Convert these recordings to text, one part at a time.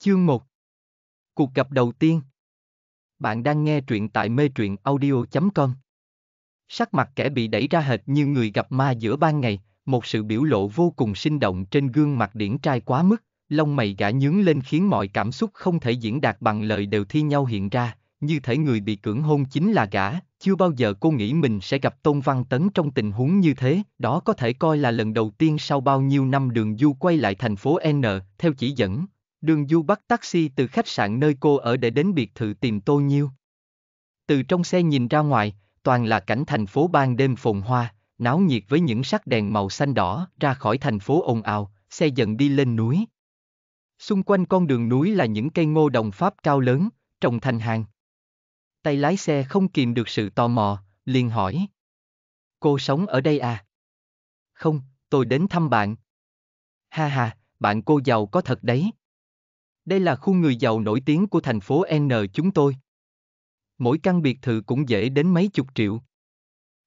Chương 1 Cuộc gặp đầu tiên Bạn đang nghe truyện tại mê truyện audio.com Sắc mặt kẻ bị đẩy ra hệt như người gặp ma giữa ban ngày, một sự biểu lộ vô cùng sinh động trên gương mặt điển trai quá mức, lông mày gã nhướng lên khiến mọi cảm xúc không thể diễn đạt bằng lời đều thi nhau hiện ra, như thể người bị cưỡng hôn chính là gã, chưa bao giờ cô nghĩ mình sẽ gặp Tôn Văn Tấn trong tình huống như thế, đó có thể coi là lần đầu tiên sau bao nhiêu năm đường du quay lại thành phố N, theo chỉ dẫn, Đường Du bắt taxi từ khách sạn nơi cô ở để đến biệt thự tìm Tô Nhiêu. Từ trong xe nhìn ra ngoài, toàn là cảnh thành phố ban đêm phồn hoa, náo nhiệt với những sắc đèn màu xanh đỏ ra khỏi thành phố ồn ào, xe dần đi lên núi. Xung quanh con đường núi là những cây ngô đồng Pháp cao lớn, trồng thành hàng. Tay lái xe không kìm được sự tò mò, liền hỏi. Cô sống ở đây à? Không, tôi đến thăm bạn. Ha ha, bạn cô giàu có thật đấy, đây là khu người giàu nổi tiếng của thành phố N chúng tôi. Mỗi căn biệt thự cũng dễ đến mấy chục triệu.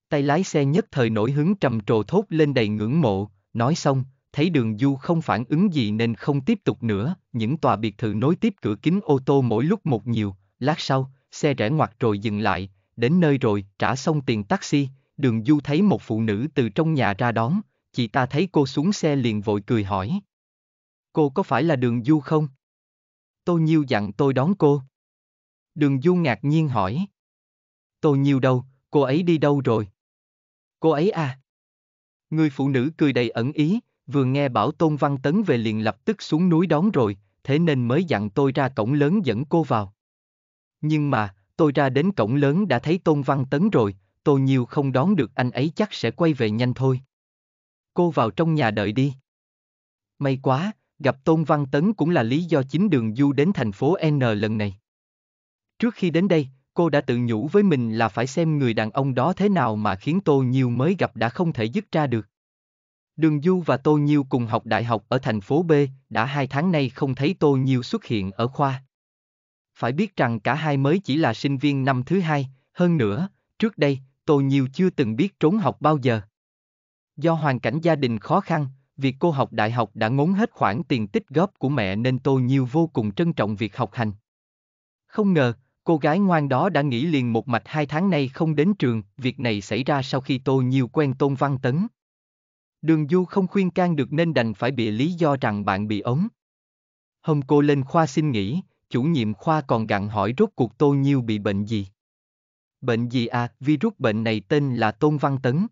Tay lái xe nhất thời nổi hứng trầm trồ thốt lên đầy ngưỡng mộ, nói xong, thấy đường du không phản ứng gì nên không tiếp tục nữa, những tòa biệt thự nối tiếp cửa kính ô tô mỗi lúc một nhiều, lát sau, xe rẽ ngoặt rồi dừng lại, đến nơi rồi, trả xong tiền taxi, đường du thấy một phụ nữ từ trong nhà ra đón, chị ta thấy cô xuống xe liền vội cười hỏi. Cô có phải là đường du không? Tô Nhiêu dặn tôi đón cô. Đường Du ngạc nhiên hỏi. Tô Nhiêu đâu, cô ấy đi đâu rồi? Cô ấy à? Người phụ nữ cười đầy ẩn ý, vừa nghe bảo Tôn Văn Tấn về liền lập tức xuống núi đón rồi, thế nên mới dặn tôi ra cổng lớn dẫn cô vào. Nhưng mà, tôi ra đến cổng lớn đã thấy Tôn Văn Tấn rồi, Tô Nhiêu không đón được anh ấy chắc sẽ quay về nhanh thôi. Cô vào trong nhà đợi đi. May quá, Gặp Tôn Văn Tấn cũng là lý do chính đường du đến thành phố N lần này. Trước khi đến đây, cô đã tự nhủ với mình là phải xem người đàn ông đó thế nào mà khiến Tô Nhiêu mới gặp đã không thể dứt ra được. Đường Du và Tô Nhiêu cùng học đại học ở thành phố B, đã hai tháng nay không thấy Tô Nhiêu xuất hiện ở khoa. Phải biết rằng cả hai mới chỉ là sinh viên năm thứ hai, hơn nữa, trước đây, Tô Nhiêu chưa từng biết trốn học bao giờ. Do hoàn cảnh gia đình khó khăn, Việc cô học đại học đã ngốn hết khoản tiền tích góp của mẹ nên tôi Nhiêu vô cùng trân trọng việc học hành. Không ngờ, cô gái ngoan đó đã nghỉ liền một mạch hai tháng nay không đến trường, việc này xảy ra sau khi tôi Nhiêu quen Tôn Văn Tấn. Đường Du không khuyên can được nên đành phải bịa lý do rằng bạn bị ống. Hôm cô lên khoa xin nghỉ, chủ nhiệm khoa còn gặn hỏi rốt cuộc tôi Nhiêu bị bệnh gì. Bệnh gì à, virus bệnh này tên là Tôn Văn Tấn.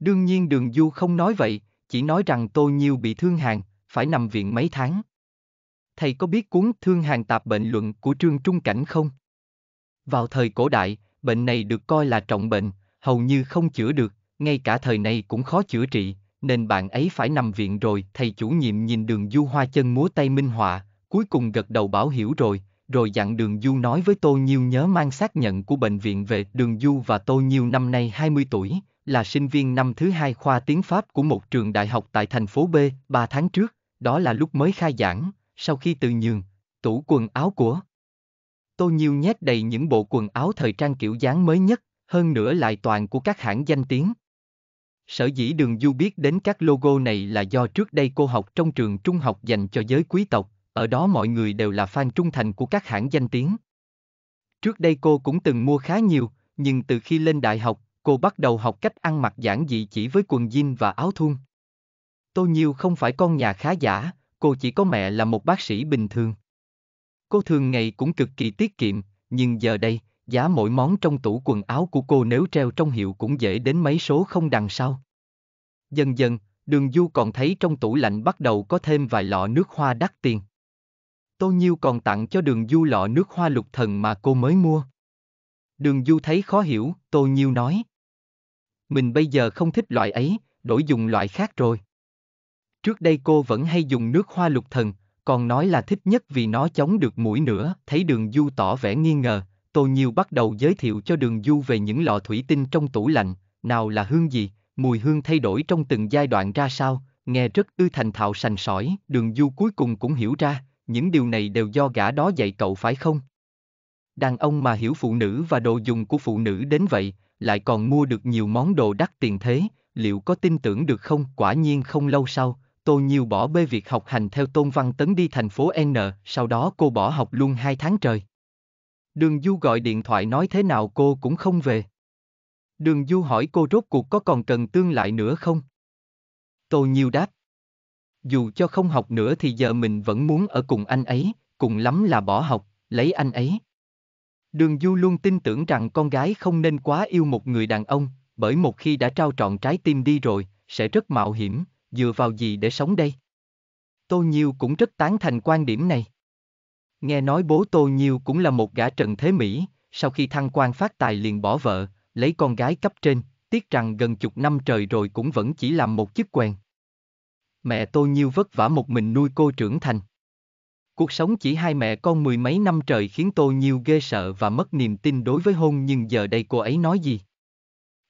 Đương nhiên Đường Du không nói vậy, chỉ nói rằng Tô Nhiêu bị thương hàn phải nằm viện mấy tháng. Thầy có biết cuốn Thương hàn tạp bệnh luận của Trương Trung Cảnh không? Vào thời cổ đại, bệnh này được coi là trọng bệnh, hầu như không chữa được, ngay cả thời này cũng khó chữa trị, nên bạn ấy phải nằm viện rồi. Thầy chủ nhiệm nhìn đường du hoa chân múa tay minh họa, cuối cùng gật đầu bảo hiểu rồi, rồi dặn đường du nói với Tô Nhiêu nhớ mang xác nhận của bệnh viện về. Đường du và Tô Nhiêu năm nay 20 tuổi, là sinh viên năm thứ hai khoa tiếng Pháp của một trường đại học tại thành phố B, 3 tháng trước, đó là lúc mới khai giảng, sau khi từ nhường, tủ quần áo của. Tô Nhiêu nhét đầy những bộ quần áo thời trang kiểu dáng mới nhất, hơn nữa lại toàn của các hãng danh tiếng. Sở dĩ đường du biết đến các logo này là do trước đây cô học trong trường trung học dành cho giới quý tộc, ở đó mọi người đều là fan trung thành của các hãng danh tiếng. Trước đây cô cũng từng mua khá nhiều, nhưng từ khi lên đại học, Cô bắt đầu học cách ăn mặc giản dị chỉ với quần jean và áo thun. Tô Nhiêu không phải con nhà khá giả, cô chỉ có mẹ là một bác sĩ bình thường. Cô thường ngày cũng cực kỳ tiết kiệm, nhưng giờ đây, giá mỗi món trong tủ quần áo của cô nếu treo trong hiệu cũng dễ đến mấy số không đằng sau. Dần dần, đường du còn thấy trong tủ lạnh bắt đầu có thêm vài lọ nước hoa đắt tiền. Tô Nhiêu còn tặng cho đường du lọ nước hoa lục thần mà cô mới mua. Đường du thấy khó hiểu, Tô Nhiêu nói mình bây giờ không thích loại ấy, đổi dùng loại khác rồi. Trước đây cô vẫn hay dùng nước hoa lục thần, còn nói là thích nhất vì nó chống được mũi nữa. Thấy đường du tỏ vẻ nghi ngờ, tôi nhiều bắt đầu giới thiệu cho đường du về những lọ thủy tinh trong tủ lạnh, nào là hương gì, mùi hương thay đổi trong từng giai đoạn ra sao, nghe rất ư thành thạo sành sỏi. Đường du cuối cùng cũng hiểu ra, những điều này đều do gã đó dạy cậu phải không? Đàn ông mà hiểu phụ nữ và đồ dùng của phụ nữ đến vậy, lại còn mua được nhiều món đồ đắt tiền thế, liệu có tin tưởng được không? Quả nhiên không lâu sau, Tô Nhiêu bỏ bê việc học hành theo Tôn Văn Tấn đi thành phố N, sau đó cô bỏ học luôn 2 tháng trời. Đường Du gọi điện thoại nói thế nào cô cũng không về. Đường Du hỏi cô rốt cuộc có còn cần tương lại nữa không? Tô Nhiêu đáp. Dù cho không học nữa thì giờ mình vẫn muốn ở cùng anh ấy, cùng lắm là bỏ học, lấy anh ấy. Đường Du luôn tin tưởng rằng con gái không nên quá yêu một người đàn ông, bởi một khi đã trao trọn trái tim đi rồi, sẽ rất mạo hiểm, dựa vào gì để sống đây? Tô Nhiêu cũng rất tán thành quan điểm này. Nghe nói bố Tô Nhiêu cũng là một gã trần thế Mỹ, sau khi thăng quan phát tài liền bỏ vợ, lấy con gái cấp trên, tiếc rằng gần chục năm trời rồi cũng vẫn chỉ làm một chiếc quen. Mẹ Tô Nhiêu vất vả một mình nuôi cô trưởng thành. Cuộc sống chỉ hai mẹ con mười mấy năm trời khiến tôi nhiều ghê sợ và mất niềm tin đối với hôn nhưng giờ đây cô ấy nói gì?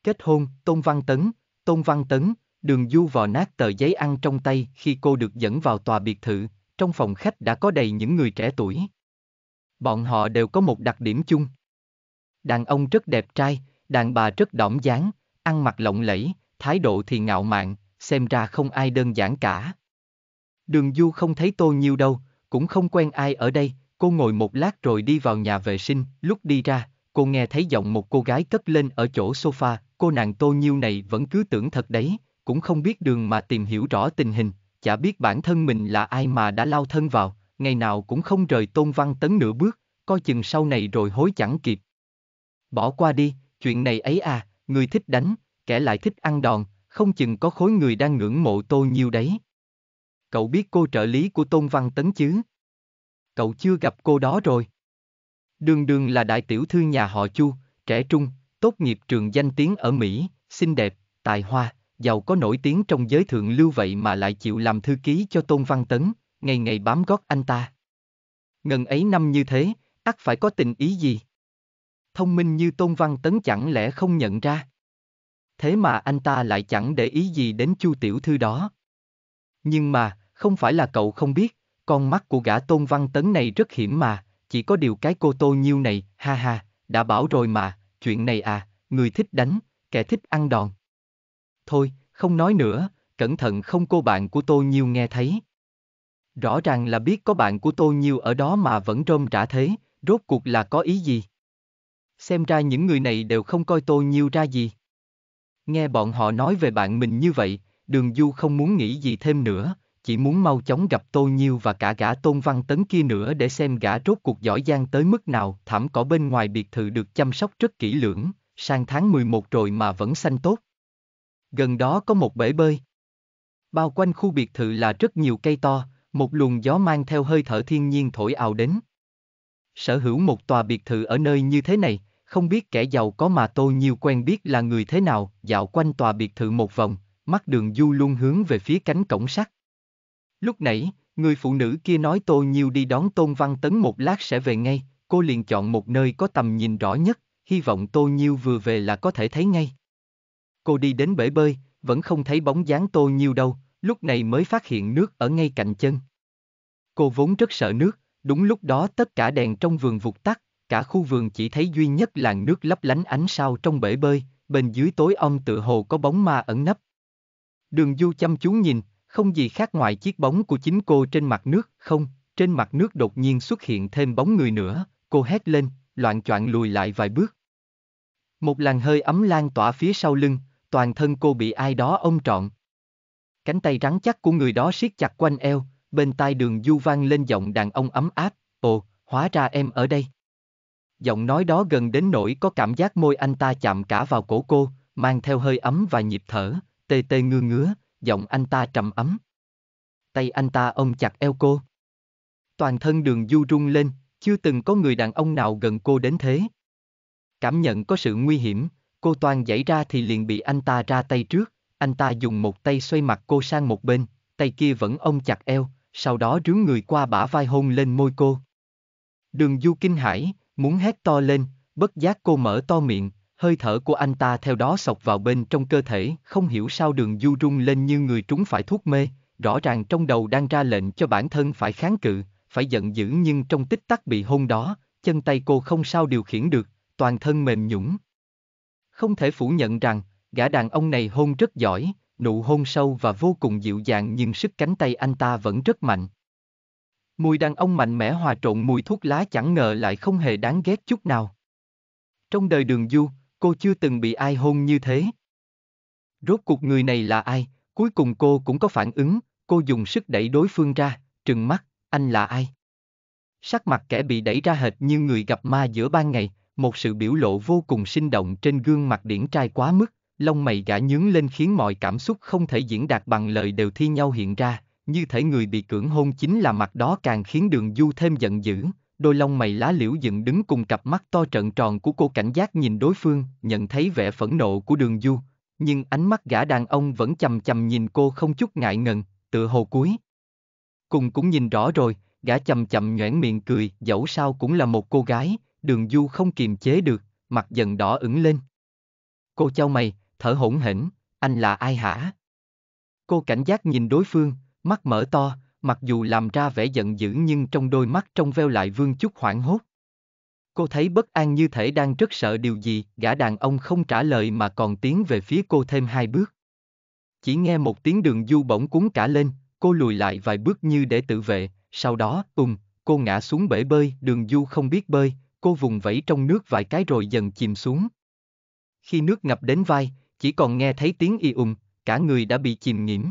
Kết hôn, Tôn Văn Tấn, Tôn Văn Tấn, đường du vò nát tờ giấy ăn trong tay khi cô được dẫn vào tòa biệt thự, trong phòng khách đã có đầy những người trẻ tuổi. Bọn họ đều có một đặc điểm chung. Đàn ông rất đẹp trai, đàn bà rất đỏng dáng, ăn mặc lộng lẫy, thái độ thì ngạo mạn, xem ra không ai đơn giản cả. Đường du không thấy tôi nhiều đâu, cũng không quen ai ở đây, cô ngồi một lát rồi đi vào nhà vệ sinh, lúc đi ra, cô nghe thấy giọng một cô gái cất lên ở chỗ sofa, cô nàng tô nhiêu này vẫn cứ tưởng thật đấy, cũng không biết đường mà tìm hiểu rõ tình hình, chả biết bản thân mình là ai mà đã lao thân vào, ngày nào cũng không rời tôn văn tấn nửa bước, coi chừng sau này rồi hối chẳng kịp. Bỏ qua đi, chuyện này ấy à, người thích đánh, kẻ lại thích ăn đòn, không chừng có khối người đang ngưỡng mộ tô nhiêu đấy cậu biết cô trợ lý của Tôn Văn Tấn chứ? Cậu chưa gặp cô đó rồi. Đường đường là đại tiểu thư nhà họ Chu, trẻ trung, tốt nghiệp trường danh tiếng ở Mỹ, xinh đẹp, tài hoa, giàu có nổi tiếng trong giới thượng lưu vậy mà lại chịu làm thư ký cho Tôn Văn Tấn, ngày ngày bám gót anh ta. Ngần ấy năm như thế, ắt phải có tình ý gì? Thông minh như Tôn Văn Tấn chẳng lẽ không nhận ra? Thế mà anh ta lại chẳng để ý gì đến Chu tiểu thư đó. Nhưng mà, không phải là cậu không biết, con mắt của gã tôn văn tấn này rất hiểm mà, chỉ có điều cái cô tô nhiêu này, ha ha, đã bảo rồi mà, chuyện này à, người thích đánh, kẻ thích ăn đòn. Thôi, không nói nữa, cẩn thận không cô bạn của tô nhiêu nghe thấy. Rõ ràng là biết có bạn của tô nhiêu ở đó mà vẫn rôm trả thế, rốt cuộc là có ý gì? Xem ra những người này đều không coi tô nhiêu ra gì. Nghe bọn họ nói về bạn mình như vậy, đường du không muốn nghĩ gì thêm nữa, chỉ muốn mau chóng gặp tôi Nhiêu và cả gã Tôn Văn Tấn kia nữa để xem gã rốt cuộc giỏi giang tới mức nào. Thảm cỏ bên ngoài biệt thự được chăm sóc rất kỹ lưỡng, sang tháng 11 rồi mà vẫn xanh tốt. Gần đó có một bể bơi. Bao quanh khu biệt thự là rất nhiều cây to, một luồng gió mang theo hơi thở thiên nhiên thổi ào đến. Sở hữu một tòa biệt thự ở nơi như thế này, không biết kẻ giàu có mà tôi nhiều quen biết là người thế nào, dạo quanh tòa biệt thự một vòng, mắt đường du luôn hướng về phía cánh cổng sắt. Lúc nãy, người phụ nữ kia nói tôi nhiêu đi đón Tôn Văn Tấn một lát sẽ về ngay, cô liền chọn một nơi có tầm nhìn rõ nhất, hy vọng Tô Nhiêu vừa về là có thể thấy ngay. Cô đi đến bể bơi, vẫn không thấy bóng dáng Tô Nhiêu đâu, lúc này mới phát hiện nước ở ngay cạnh chân. Cô vốn rất sợ nước, đúng lúc đó tất cả đèn trong vườn vụt tắt, cả khu vườn chỉ thấy duy nhất làn nước lấp lánh ánh sao trong bể bơi, bên dưới tối ông tự hồ có bóng ma ẩn nấp. Đường Du chăm chú nhìn, không gì khác ngoài chiếc bóng của chính cô trên mặt nước, không, trên mặt nước đột nhiên xuất hiện thêm bóng người nữa, cô hét lên, loạn choạng lùi lại vài bước. Một làn hơi ấm lan tỏa phía sau lưng, toàn thân cô bị ai đó ôm trọn. Cánh tay rắn chắc của người đó siết chặt quanh eo, bên tai đường du vang lên giọng đàn ông ấm áp, ồ, hóa ra em ở đây. Giọng nói đó gần đến nỗi có cảm giác môi anh ta chạm cả vào cổ cô, mang theo hơi ấm và nhịp thở, tê tê ngư ngứa, giọng anh ta trầm ấm. Tay anh ta ôm chặt eo cô. Toàn thân đường du rung lên, chưa từng có người đàn ông nào gần cô đến thế. Cảm nhận có sự nguy hiểm, cô toàn dãy ra thì liền bị anh ta ra tay trước, anh ta dùng một tay xoay mặt cô sang một bên, tay kia vẫn ôm chặt eo, sau đó rướn người qua bả vai hôn lên môi cô. Đường du kinh hãi, muốn hét to lên, bất giác cô mở to miệng, hơi thở của anh ta theo đó sọc vào bên trong cơ thể, không hiểu sao đường du rung lên như người trúng phải thuốc mê, rõ ràng trong đầu đang ra lệnh cho bản thân phải kháng cự, phải giận dữ nhưng trong tích tắc bị hôn đó, chân tay cô không sao điều khiển được, toàn thân mềm nhũng. Không thể phủ nhận rằng, gã đàn ông này hôn rất giỏi, nụ hôn sâu và vô cùng dịu dàng nhưng sức cánh tay anh ta vẫn rất mạnh. Mùi đàn ông mạnh mẽ hòa trộn mùi thuốc lá chẳng ngờ lại không hề đáng ghét chút nào. Trong đời đường du, cô chưa từng bị ai hôn như thế. Rốt cuộc người này là ai, cuối cùng cô cũng có phản ứng, cô dùng sức đẩy đối phương ra, trừng mắt, anh là ai? Sắc mặt kẻ bị đẩy ra hệt như người gặp ma giữa ban ngày, một sự biểu lộ vô cùng sinh động trên gương mặt điển trai quá mức, lông mày gã nhướng lên khiến mọi cảm xúc không thể diễn đạt bằng lời đều thi nhau hiện ra, như thể người bị cưỡng hôn chính là mặt đó càng khiến đường du thêm giận dữ, đôi lông mày lá liễu dựng đứng cùng cặp mắt to trợn tròn của cô cảnh giác nhìn đối phương, nhận thấy vẻ phẫn nộ của đường du, nhưng ánh mắt gã đàn ông vẫn chầm chầm nhìn cô không chút ngại ngần, tựa hồ cuối. Cùng cũng nhìn rõ rồi, gã chầm chậm nhoẻn miệng cười, dẫu sao cũng là một cô gái, đường du không kiềm chế được, mặt dần đỏ ửng lên. Cô trao mày, thở hổn hển, anh là ai hả? Cô cảnh giác nhìn đối phương, mắt mở to, mặc dù làm ra vẻ giận dữ nhưng trong đôi mắt trong veo lại vương chút hoảng hốt. Cô thấy bất an như thể đang rất sợ điều gì, gã đàn ông không trả lời mà còn tiến về phía cô thêm hai bước. Chỉ nghe một tiếng đường du bỗng cuốn cả lên, cô lùi lại vài bước như để tự vệ, sau đó, ùm, cô ngã xuống bể bơi, đường du không biết bơi, cô vùng vẫy trong nước vài cái rồi dần chìm xuống. Khi nước ngập đến vai, chỉ còn nghe thấy tiếng y ùm, cả người đã bị chìm nhiễm.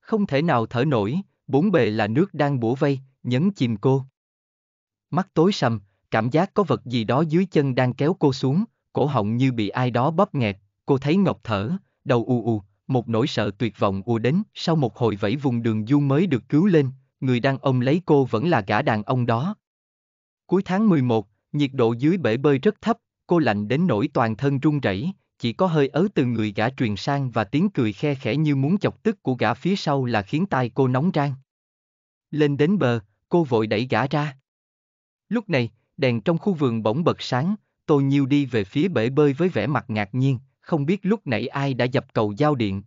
Không thể nào thở nổi, bốn bề là nước đang bủa vây, nhấn chìm cô. Mắt tối sầm, cảm giác có vật gì đó dưới chân đang kéo cô xuống, cổ họng như bị ai đó bóp nghẹt, cô thấy ngọc thở, đầu u u, một nỗi sợ tuyệt vọng ùa đến, sau một hồi vẫy vùng đường du mới được cứu lên, người đàn ông lấy cô vẫn là gã đàn ông đó. Cuối tháng 11, nhiệt độ dưới bể bơi rất thấp, cô lạnh đến nỗi toàn thân run rẩy, chỉ có hơi ớ từ người gã truyền sang và tiếng cười khe khẽ như muốn chọc tức của gã phía sau là khiến tai cô nóng rang. Lên đến bờ, cô vội đẩy gã ra. Lúc này, đèn trong khu vườn bỗng bật sáng, Tô Nhiêu đi về phía bể bơi với vẻ mặt ngạc nhiên, không biết lúc nãy ai đã dập cầu giao điện.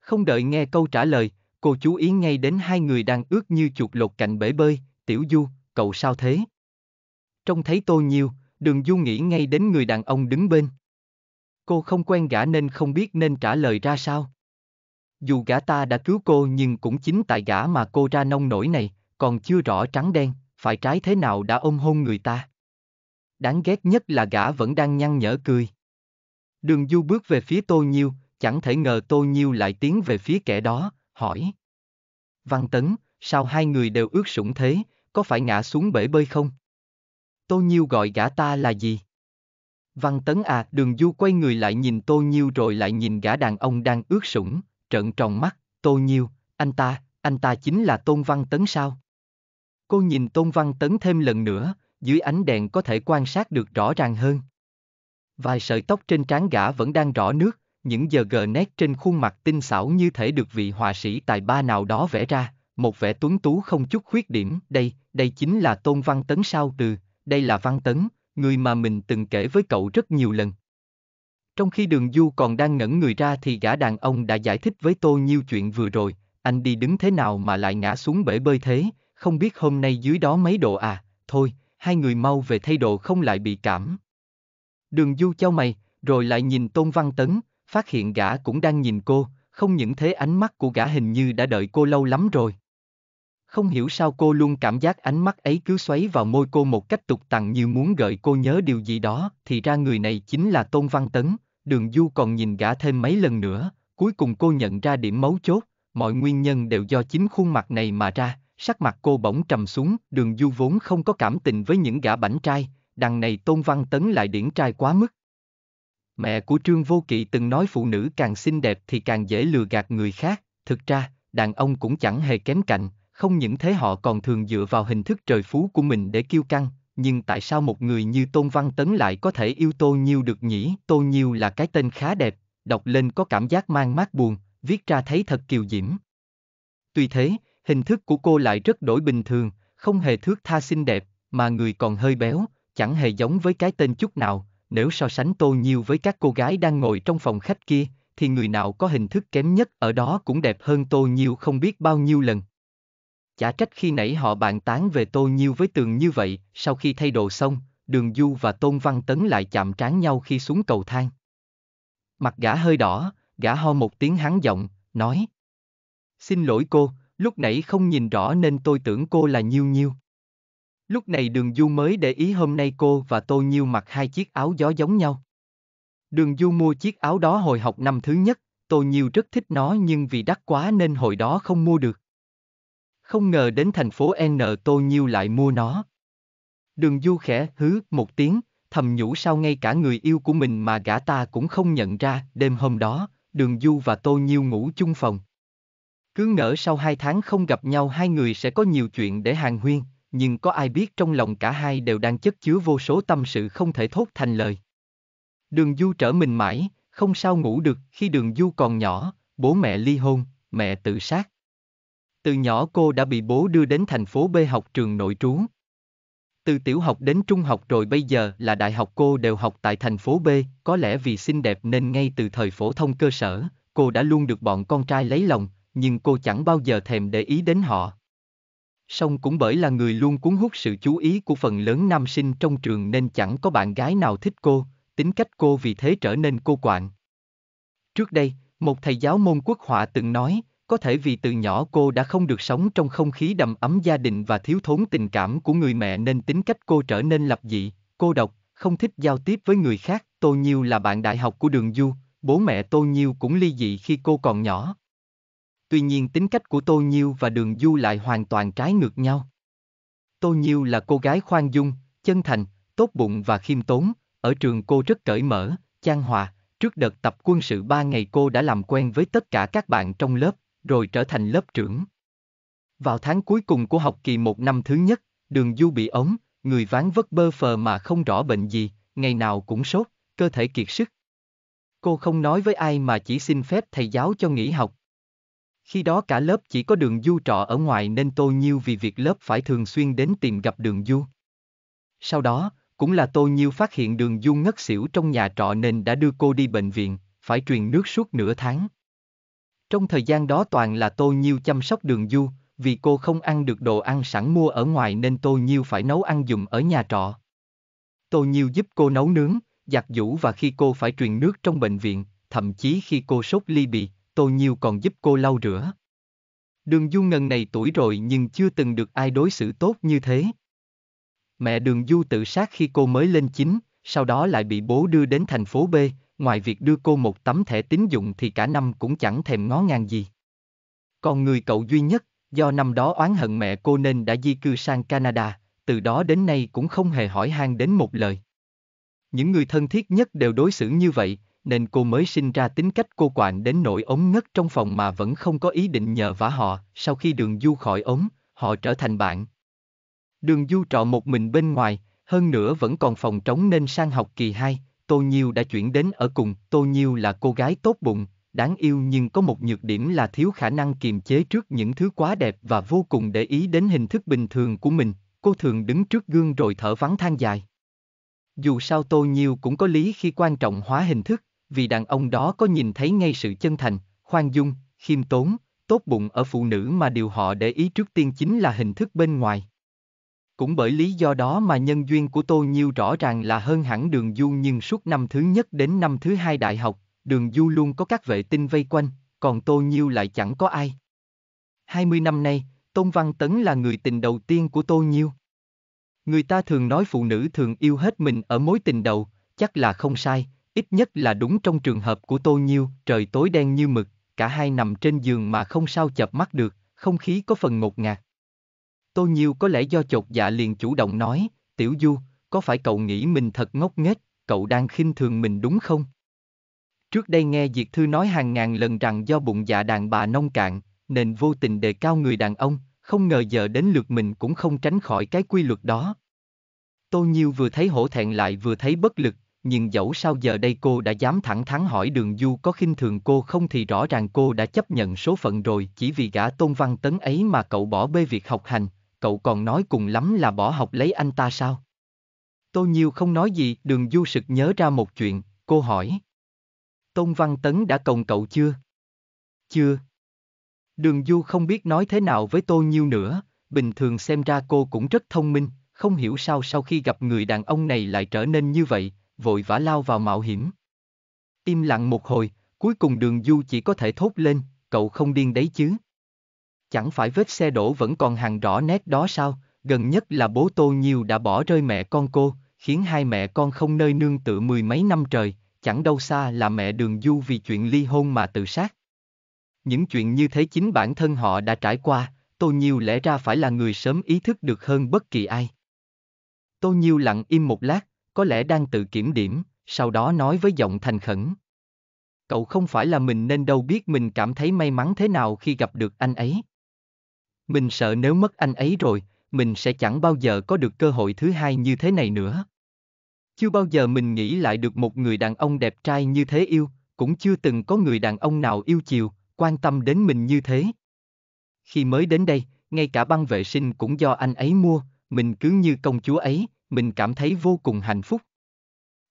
Không đợi nghe câu trả lời, cô chú ý ngay đến hai người đang ướt như chuột lột cạnh bể bơi, Tiểu Du, cậu sao thế? Trông thấy Tô Nhiêu, Đường Du nghĩ ngay đến người đàn ông đứng bên cô không quen gã nên không biết nên trả lời ra sao. Dù gã ta đã cứu cô nhưng cũng chính tại gã mà cô ra nông nổi này, còn chưa rõ trắng đen, phải trái thế nào đã ôm hôn người ta. Đáng ghét nhất là gã vẫn đang nhăn nhở cười. Đường Du bước về phía Tô Nhiêu, chẳng thể ngờ Tô Nhiêu lại tiến về phía kẻ đó, hỏi. Văn Tấn, sao hai người đều ướt sũng thế, có phải ngã xuống bể bơi không? Tô Nhiêu gọi gã ta là gì? Văn Tấn à, đường du quay người lại nhìn Tô Nhiêu rồi lại nhìn gã đàn ông đang ướt sũng, trợn tròn mắt, Tô Nhiêu, anh ta, anh ta chính là Tôn Văn Tấn sao? Cô nhìn Tôn Văn Tấn thêm lần nữa, dưới ánh đèn có thể quan sát được rõ ràng hơn. Vài sợi tóc trên trán gã vẫn đang rõ nước, những giờ gờ nét trên khuôn mặt tinh xảo như thể được vị họa sĩ tài ba nào đó vẽ ra, một vẻ tuấn tú không chút khuyết điểm. Đây, đây chính là Tôn Văn Tấn sao từ, đây là Văn Tấn, người mà mình từng kể với cậu rất nhiều lần. Trong khi đường du còn đang ngẩn người ra thì gã đàn ông đã giải thích với tôi nhiều chuyện vừa rồi, anh đi đứng thế nào mà lại ngã xuống bể bơi thế, không biết hôm nay dưới đó mấy độ à, thôi, hai người mau về thay đồ không lại bị cảm. Đường du trao mày, rồi lại nhìn Tôn Văn Tấn, phát hiện gã cũng đang nhìn cô, không những thế ánh mắt của gã hình như đã đợi cô lâu lắm rồi. Không hiểu sao cô luôn cảm giác ánh mắt ấy cứ xoáy vào môi cô một cách tục tặng như muốn gợi cô nhớ điều gì đó, thì ra người này chính là Tôn Văn Tấn, đường du còn nhìn gã thêm mấy lần nữa, cuối cùng cô nhận ra điểm mấu chốt, mọi nguyên nhân đều do chính khuôn mặt này mà ra, sắc mặt cô bỗng trầm xuống, đường du vốn không có cảm tình với những gã bảnh trai, đằng này Tôn Văn Tấn lại điển trai quá mức. Mẹ của Trương Vô Kỵ từng nói phụ nữ càng xinh đẹp thì càng dễ lừa gạt người khác, thực ra, đàn ông cũng chẳng hề kém cạnh, không những thế họ còn thường dựa vào hình thức trời phú của mình để kiêu căng, nhưng tại sao một người như Tôn Văn Tấn lại có thể yêu Tô Nhiêu được nhỉ? Tô Nhiêu là cái tên khá đẹp, đọc lên có cảm giác mang mát buồn, viết ra thấy thật kiều diễm. Tuy thế, hình thức của cô lại rất đổi bình thường, không hề thước tha xinh đẹp, mà người còn hơi béo, chẳng hề giống với cái tên chút nào, nếu so sánh Tô Nhiêu với các cô gái đang ngồi trong phòng khách kia, thì người nào có hình thức kém nhất ở đó cũng đẹp hơn Tô Nhiêu không biết bao nhiêu lần. Chả trách khi nãy họ bàn tán về tô nhiêu với tường như vậy, sau khi thay đồ xong, đường du và tôn văn tấn lại chạm trán nhau khi xuống cầu thang. Mặt gã hơi đỏ, gã ho một tiếng hắn giọng, nói. Xin lỗi cô, lúc nãy không nhìn rõ nên tôi tưởng cô là Nhiêu Nhiêu. Lúc này đường du mới để ý hôm nay cô và tô Nhiêu mặc hai chiếc áo gió giống nhau. Đường du mua chiếc áo đó hồi học năm thứ nhất, tô Nhiêu rất thích nó nhưng vì đắt quá nên hồi đó không mua được không ngờ đến thành phố N Tô Nhiêu lại mua nó. Đường Du khẽ hứ một tiếng, thầm nhủ sao ngay cả người yêu của mình mà gã ta cũng không nhận ra, đêm hôm đó, Đường Du và Tô Nhiêu ngủ chung phòng. Cứ ngỡ sau hai tháng không gặp nhau hai người sẽ có nhiều chuyện để hàn huyên, nhưng có ai biết trong lòng cả hai đều đang chất chứa vô số tâm sự không thể thốt thành lời. Đường Du trở mình mãi, không sao ngủ được khi đường Du còn nhỏ, bố mẹ ly hôn, mẹ tự sát. Từ nhỏ cô đã bị bố đưa đến thành phố B học trường nội trú. Từ tiểu học đến trung học rồi bây giờ là đại học cô đều học tại thành phố B, có lẽ vì xinh đẹp nên ngay từ thời phổ thông cơ sở, cô đã luôn được bọn con trai lấy lòng, nhưng cô chẳng bao giờ thèm để ý đến họ. Song cũng bởi là người luôn cuốn hút sự chú ý của phần lớn nam sinh trong trường nên chẳng có bạn gái nào thích cô, tính cách cô vì thế trở nên cô quạng. Trước đây, một thầy giáo môn quốc họa từng nói, có thể vì từ nhỏ cô đã không được sống trong không khí đầm ấm gia đình và thiếu thốn tình cảm của người mẹ nên tính cách cô trở nên lập dị, cô độc, không thích giao tiếp với người khác. Tô Nhiêu là bạn đại học của Đường Du, bố mẹ Tô Nhiêu cũng ly dị khi cô còn nhỏ. Tuy nhiên tính cách của Tô Nhiêu và Đường Du lại hoàn toàn trái ngược nhau. Tô Nhiêu là cô gái khoan dung, chân thành, tốt bụng và khiêm tốn, ở trường cô rất cởi mở, chan hòa, trước đợt tập quân sự 3 ngày cô đã làm quen với tất cả các bạn trong lớp, rồi trở thành lớp trưởng. Vào tháng cuối cùng của học kỳ một năm thứ nhất, đường du bị ống, người ván vất bơ phờ mà không rõ bệnh gì, ngày nào cũng sốt, cơ thể kiệt sức. Cô không nói với ai mà chỉ xin phép thầy giáo cho nghỉ học. Khi đó cả lớp chỉ có đường du trọ ở ngoài nên Tô Nhiêu vì việc lớp phải thường xuyên đến tìm gặp đường du. Sau đó, cũng là Tô Nhiêu phát hiện đường du ngất xỉu trong nhà trọ nên đã đưa cô đi bệnh viện, phải truyền nước suốt nửa tháng. Trong thời gian đó toàn là Tô Nhiêu chăm sóc đường du, vì cô không ăn được đồ ăn sẵn mua ở ngoài nên Tô Nhiêu phải nấu ăn dùng ở nhà trọ. Tô Nhiêu giúp cô nấu nướng, giặt giũ và khi cô phải truyền nước trong bệnh viện, thậm chí khi cô sốt ly bì, Tô Nhiêu còn giúp cô lau rửa. Đường Du ngần này tuổi rồi nhưng chưa từng được ai đối xử tốt như thế. Mẹ Đường Du tự sát khi cô mới lên chín, sau đó lại bị bố đưa đến thành phố B, ngoài việc đưa cô một tấm thẻ tín dụng thì cả năm cũng chẳng thèm ngó ngàng gì. Còn người cậu duy nhất, do năm đó oán hận mẹ cô nên đã di cư sang Canada, từ đó đến nay cũng không hề hỏi han đến một lời. Những người thân thiết nhất đều đối xử như vậy, nên cô mới sinh ra tính cách cô quạnh đến nỗi ống ngất trong phòng mà vẫn không có ý định nhờ vả họ, sau khi đường du khỏi ống, họ trở thành bạn. Đường du trọ một mình bên ngoài, hơn nữa vẫn còn phòng trống nên sang học kỳ 2, Tô Nhiêu đã chuyển đến ở cùng. Tô Nhiêu là cô gái tốt bụng, đáng yêu nhưng có một nhược điểm là thiếu khả năng kiềm chế trước những thứ quá đẹp và vô cùng để ý đến hình thức bình thường của mình. Cô thường đứng trước gương rồi thở vắng than dài. Dù sao Tô Nhiêu cũng có lý khi quan trọng hóa hình thức, vì đàn ông đó có nhìn thấy ngay sự chân thành, khoan dung, khiêm tốn, tốt bụng ở phụ nữ mà điều họ để ý trước tiên chính là hình thức bên ngoài. Cũng bởi lý do đó mà nhân duyên của Tô Nhiêu rõ ràng là hơn hẳn đường du nhưng suốt năm thứ nhất đến năm thứ hai đại học, đường du luôn có các vệ tinh vây quanh, còn Tô Nhiêu lại chẳng có ai. 20 năm nay, Tôn Văn Tấn là người tình đầu tiên của Tô Nhiêu. Người ta thường nói phụ nữ thường yêu hết mình ở mối tình đầu, chắc là không sai, ít nhất là đúng trong trường hợp của Tô Nhiêu, trời tối đen như mực, cả hai nằm trên giường mà không sao chập mắt được, không khí có phần ngột ngạt. Tô Nhiêu có lẽ do chột dạ liền chủ động nói, Tiểu Du, có phải cậu nghĩ mình thật ngốc nghếch, cậu đang khinh thường mình đúng không? Trước đây nghe Diệt Thư nói hàng ngàn lần rằng do bụng dạ đàn bà nông cạn, nên vô tình đề cao người đàn ông, không ngờ giờ đến lượt mình cũng không tránh khỏi cái quy luật đó. Tô Nhiêu vừa thấy hổ thẹn lại vừa thấy bất lực, nhưng dẫu sao giờ đây cô đã dám thẳng thắn hỏi đường du có khinh thường cô không thì rõ ràng cô đã chấp nhận số phận rồi chỉ vì gã tôn văn tấn ấy mà cậu bỏ bê việc học hành, cậu còn nói cùng lắm là bỏ học lấy anh ta sao? Tô Nhiêu không nói gì, đường du sực nhớ ra một chuyện, cô hỏi. Tôn Văn Tấn đã còng cậu chưa? Chưa. Đường du không biết nói thế nào với Tô Nhiêu nữa, bình thường xem ra cô cũng rất thông minh, không hiểu sao sau khi gặp người đàn ông này lại trở nên như vậy, vội vã lao vào mạo hiểm. Im lặng một hồi, cuối cùng đường du chỉ có thể thốt lên, cậu không điên đấy chứ. Chẳng phải vết xe đổ vẫn còn hàng rõ nét đó sao, gần nhất là bố Tô Nhiêu đã bỏ rơi mẹ con cô, khiến hai mẹ con không nơi nương tựa mười mấy năm trời, chẳng đâu xa là mẹ Đường Du vì chuyện ly hôn mà tự sát. Những chuyện như thế chính bản thân họ đã trải qua, Tô Nhiêu lẽ ra phải là người sớm ý thức được hơn bất kỳ ai. Tô Nhiêu lặng im một lát, có lẽ đang tự kiểm điểm, sau đó nói với giọng thành khẩn. Cậu không phải là mình nên đâu biết mình cảm thấy may mắn thế nào khi gặp được anh ấy. Mình sợ nếu mất anh ấy rồi, mình sẽ chẳng bao giờ có được cơ hội thứ hai như thế này nữa. Chưa bao giờ mình nghĩ lại được một người đàn ông đẹp trai như thế yêu, cũng chưa từng có người đàn ông nào yêu chiều, quan tâm đến mình như thế. Khi mới đến đây, ngay cả băng vệ sinh cũng do anh ấy mua, mình cứ như công chúa ấy, mình cảm thấy vô cùng hạnh phúc.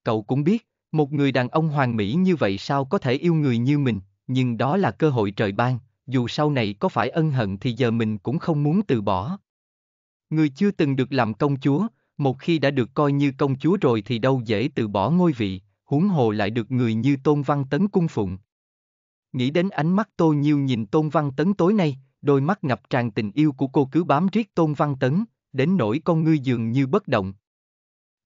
Cậu cũng biết, một người đàn ông hoàn mỹ như vậy sao có thể yêu người như mình, nhưng đó là cơ hội trời ban, dù sau này có phải ân hận thì giờ mình cũng không muốn từ bỏ. Người chưa từng được làm công chúa, một khi đã được coi như công chúa rồi thì đâu dễ từ bỏ ngôi vị, huống hồ lại được người như Tôn Văn Tấn cung phụng. Nghĩ đến ánh mắt Tô Nhiêu nhìn Tôn Văn Tấn tối nay, đôi mắt ngập tràn tình yêu của cô cứ bám riết Tôn Văn Tấn, đến nỗi con ngươi dường như bất động.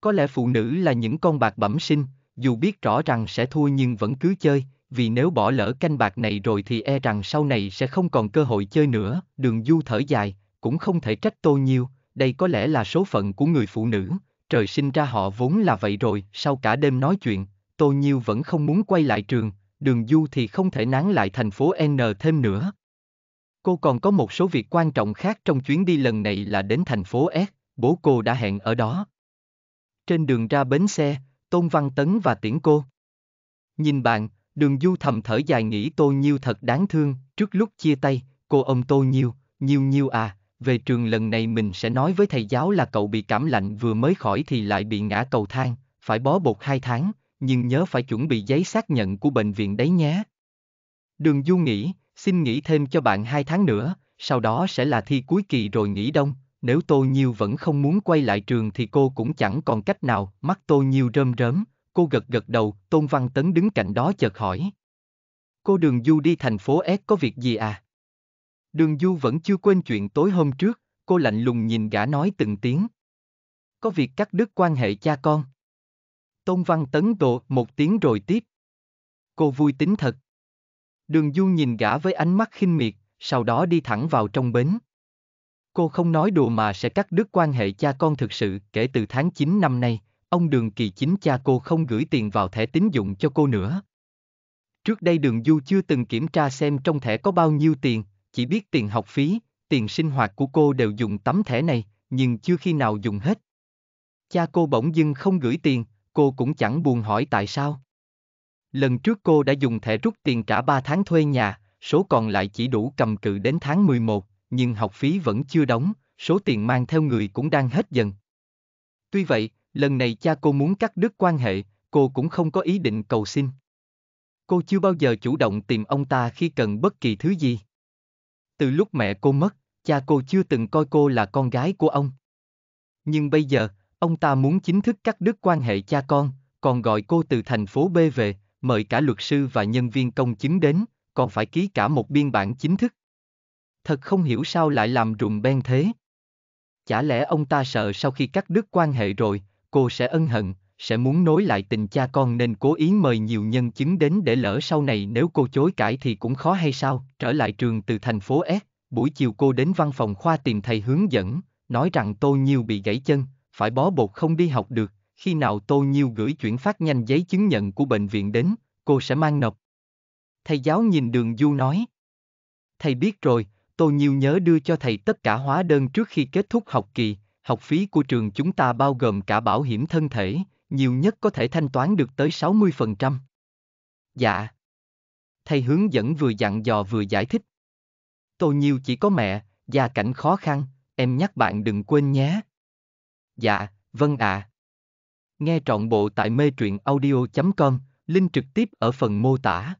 Có lẽ phụ nữ là những con bạc bẩm sinh, dù biết rõ rằng sẽ thua nhưng vẫn cứ chơi, vì nếu bỏ lỡ canh bạc này rồi thì e rằng sau này sẽ không còn cơ hội chơi nữa, đường du thở dài, cũng không thể trách tô nhiêu, đây có lẽ là số phận của người phụ nữ, trời sinh ra họ vốn là vậy rồi, sau cả đêm nói chuyện, tô nhiêu vẫn không muốn quay lại trường, đường du thì không thể nán lại thành phố N thêm nữa. Cô còn có một số việc quan trọng khác trong chuyến đi lần này là đến thành phố S, bố cô đã hẹn ở đó. Trên đường ra bến xe, Tôn Văn Tấn và Tiễn cô. Nhìn bạn, Đường Du thầm thở dài nghĩ Tô Nhiêu thật đáng thương, trước lúc chia tay, cô ông Tô Nhiêu, Nhiêu Nhiêu à, về trường lần này mình sẽ nói với thầy giáo là cậu bị cảm lạnh vừa mới khỏi thì lại bị ngã cầu thang, phải bó bột hai tháng, nhưng nhớ phải chuẩn bị giấy xác nhận của bệnh viện đấy nhé. Đường Du nghĩ, xin nghỉ thêm cho bạn hai tháng nữa, sau đó sẽ là thi cuối kỳ rồi nghỉ đông, nếu Tô Nhiêu vẫn không muốn quay lại trường thì cô cũng chẳng còn cách nào, mắt Tô Nhiêu rơm rớm, Cô gật gật đầu, Tôn Văn Tấn đứng cạnh đó chợt hỏi. Cô Đường Du đi thành phố S có việc gì à? Đường Du vẫn chưa quên chuyện tối hôm trước, cô lạnh lùng nhìn gã nói từng tiếng. Có việc cắt đứt quan hệ cha con. Tôn Văn Tấn độ một tiếng rồi tiếp. Cô vui tính thật. Đường Du nhìn gã với ánh mắt khinh miệt, sau đó đi thẳng vào trong bến. Cô không nói đùa mà sẽ cắt đứt quan hệ cha con thực sự kể từ tháng 9 năm nay, ông Đường Kỳ chính cha cô không gửi tiền vào thẻ tín dụng cho cô nữa. Trước đây Đường Du chưa từng kiểm tra xem trong thẻ có bao nhiêu tiền, chỉ biết tiền học phí, tiền sinh hoạt của cô đều dùng tấm thẻ này, nhưng chưa khi nào dùng hết. Cha cô bỗng dưng không gửi tiền, cô cũng chẳng buồn hỏi tại sao. Lần trước cô đã dùng thẻ rút tiền trả 3 tháng thuê nhà, số còn lại chỉ đủ cầm cự đến tháng 11, nhưng học phí vẫn chưa đóng, số tiền mang theo người cũng đang hết dần. Tuy vậy, lần này cha cô muốn cắt đứt quan hệ, cô cũng không có ý định cầu xin. Cô chưa bao giờ chủ động tìm ông ta khi cần bất kỳ thứ gì. Từ lúc mẹ cô mất, cha cô chưa từng coi cô là con gái của ông. Nhưng bây giờ, ông ta muốn chính thức cắt đứt quan hệ cha con, còn gọi cô từ thành phố B về, mời cả luật sư và nhân viên công chứng đến, còn phải ký cả một biên bản chính thức. Thật không hiểu sao lại làm rùng beng thế. Chả lẽ ông ta sợ sau khi cắt đứt quan hệ rồi, cô sẽ ân hận, sẽ muốn nối lại tình cha con nên cố ý mời nhiều nhân chứng đến để lỡ sau này nếu cô chối cãi thì cũng khó hay sao. Trở lại trường từ thành phố S, buổi chiều cô đến văn phòng khoa tìm thầy hướng dẫn, nói rằng Tô Nhiêu bị gãy chân, phải bó bột không đi học được, khi nào Tô Nhiêu gửi chuyển phát nhanh giấy chứng nhận của bệnh viện đến, cô sẽ mang nộp. Thầy giáo nhìn đường Du nói. Thầy biết rồi, Tô Nhiêu nhớ đưa cho thầy tất cả hóa đơn trước khi kết thúc học kỳ, học phí của trường chúng ta bao gồm cả bảo hiểm thân thể, nhiều nhất có thể thanh toán được tới 60%. Dạ. Thầy hướng dẫn vừa dặn dò vừa giải thích. Tôi nhiều chỉ có mẹ, gia cảnh khó khăn, em nhắc bạn đừng quên nhé. Dạ, vâng ạ. À. Nghe trọn bộ tại mê truyện audio.com, link trực tiếp ở phần mô tả.